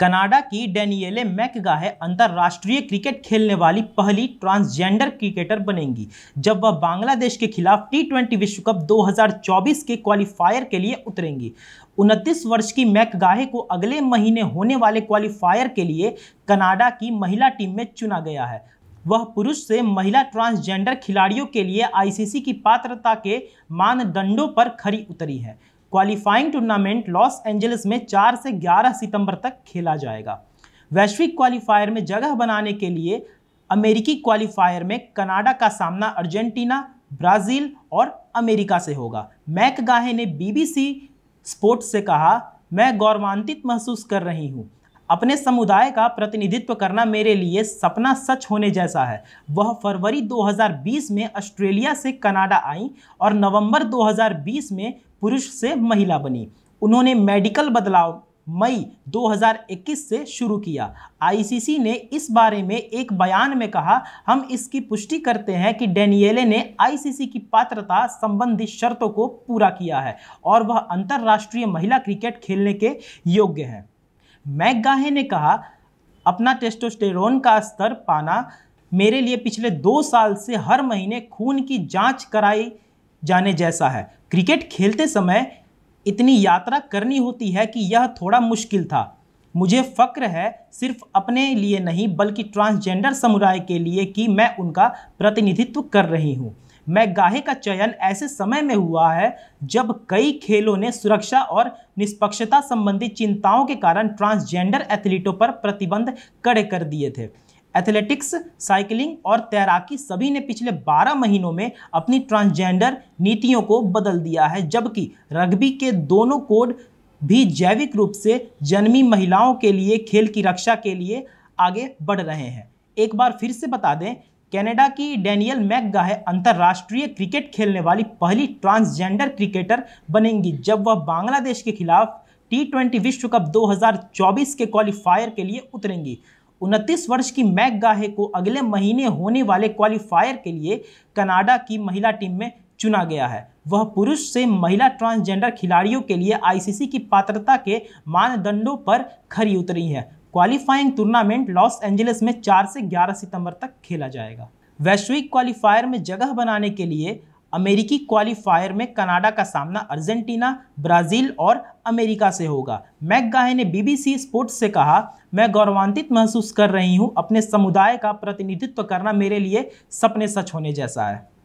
Canada की डेनियले मैकगाहे अंतर्राष्ट्रीय cricket खेलने वाली पहली ट्रांसजेंडर क्रिकेटर बनेंगी जब वह बांग्लादेश के खिलाफ टी ट्वेंटी विश्व कप 2024 के क्वालिफायर के लिए उतरेंगी उनतीस वर्ष की मैकगाहे को अगले महीने होने वाले क्वालिफायर के लिए कनाडा की महिला टीम में चुना गया है वह पुरुष से महिला ट्रांसजेंडर खिलाड़ियों के लिए आईसीसी की पात्रता के मानदंडों पर खरी उतरी है क्वालिफाइंग टूर्नामेंट लॉस एंजलिस में 4 से 11 सितंबर तक खेला जाएगा वैश्विक क्वालिफायर में जगह बनाने के लिए अमेरिकी क्वालिफायर में कनाडा का सामना अर्जेंटीना ब्राज़ील और अमेरिका से होगा मैक गाहे ने बीबीसी स्पोर्ट्स से कहा मैं गौरवान्वित महसूस कर रही हूँ अपने समुदाय का प्रतिनिधित्व करना मेरे लिए सपना सच होने जैसा है वह फरवरी 2020 में ऑस्ट्रेलिया से कनाडा आई और नवंबर 2020 में पुरुष से महिला बनी उन्होंने मेडिकल बदलाव मई 2021 से शुरू किया आईसीसी ने इस बारे में एक बयान में कहा हम इसकी पुष्टि करते हैं कि डेनियले ने आईसीसी की पात्रता संबंधी शर्तों को पूरा किया है और वह अंतर्राष्ट्रीय महिला क्रिकेट खेलने के योग्य हैं मैकगाहे ने कहा अपना टेस्टोस्टेरोन का स्तर पाना मेरे लिए पिछले दो साल से हर महीने खून की जांच कराई जाने जैसा है क्रिकेट खेलते समय इतनी यात्रा करनी होती है कि यह थोड़ा मुश्किल था मुझे फ़क्र है सिर्फ अपने लिए नहीं बल्कि ट्रांसजेंडर समुदाय के लिए कि मैं उनका प्रतिनिधित्व कर रही हूँ मैं गाहे का चयन ऐसे समय में हुआ है जब कई खेलों ने सुरक्षा और निष्पक्षता संबंधी चिंताओं के कारण ट्रांसजेंडर एथलीटों पर प्रतिबंध कड़े कर दिए थे एथलेटिक्स साइकिलिंग और तैराकी सभी ने पिछले 12 महीनों में अपनी ट्रांसजेंडर नीतियों को बदल दिया है जबकि रग्बी के दोनों कोड भी जैविक रूप से जन्मी महिलाओं के लिए खेल की रक्षा के लिए आगे बढ़ रहे हैं एक बार फिर से बता दें कनाडा की डेनियल मैकगाहे अंतर्राष्ट्रीय क्रिकेट खेलने वाली पहली ट्रांसजेंडर क्रिकेटर बनेंगी जब वह बांग्लादेश के खिलाफ टी ट्वेंटी विश्व कप 2024 के क्वालिफायर के लिए उतरेंगी उनतीस वर्ष की मैक गाहे को अगले महीने होने वाले क्वालिफायर के लिए कनाडा की महिला टीम में चुना गया है वह पुरुष से महिला ट्रांसजेंडर खिलाड़ियों के लिए आईसीसी की पात्रता के मानदंडों पर खरी उतरी है क्वालिफाइंग टूर्नामेंट लॉस एंजलिस में 4 से 11 सितंबर तक खेला जाएगा वैश्विक क्वालिफायर में जगह बनाने के लिए अमेरिकी क्वालिफायर में कनाडा का सामना अर्जेंटीना ब्राज़ील और अमेरिका से होगा मैकगाहे ने बीबीसी स्पोर्ट्स से कहा मैं गौरवान्वित महसूस कर रही हूँ अपने समुदाय का प्रतिनिधित्व करना मेरे लिए सपने सच होने जैसा है